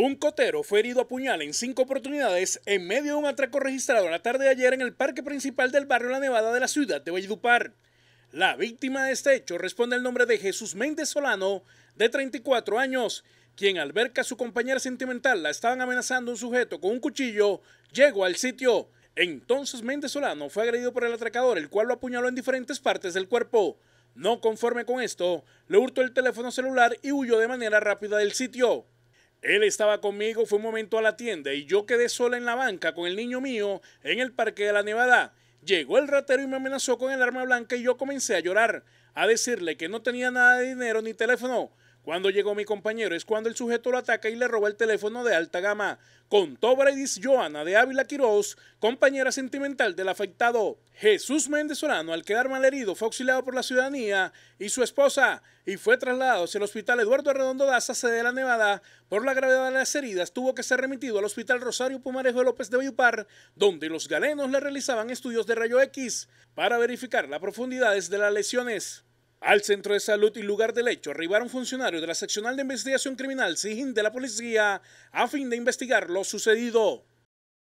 Un cotero fue herido a puñal en cinco oportunidades en medio de un atraco registrado la tarde de ayer en el parque principal del barrio La Nevada de la ciudad de Valledupar. La víctima de este hecho responde al nombre de Jesús Méndez Solano, de 34 años, quien al ver que a su compañera sentimental la estaban amenazando un sujeto con un cuchillo, llegó al sitio. Entonces Méndez Solano fue agredido por el atracador, el cual lo apuñaló en diferentes partes del cuerpo. No conforme con esto, le hurtó el teléfono celular y huyó de manera rápida del sitio. Él estaba conmigo, fue un momento a la tienda y yo quedé sola en la banca con el niño mío en el parque de la Nevada. Llegó el ratero y me amenazó con el arma blanca y yo comencé a llorar, a decirle que no tenía nada de dinero ni teléfono, cuando llegó mi compañero es cuando el sujeto lo ataca y le roba el teléfono de alta gama. Contó Bradis Joana de Ávila Quiroz, compañera sentimental del afectado. Jesús Méndez Orano, al quedar malherido, fue auxiliado por la ciudadanía y su esposa y fue trasladado hacia el hospital Eduardo Redondo Daza, sede de la Nevada. Por la gravedad de las heridas, tuvo que ser remitido al hospital Rosario Pumarejo López de Bayupar, donde los galenos le realizaban estudios de rayo X para verificar las profundidades de las lesiones. Al centro de salud y lugar del hecho arribaron funcionarios de la seccional de investigación criminal SIGIN de la policía a fin de investigar lo sucedido.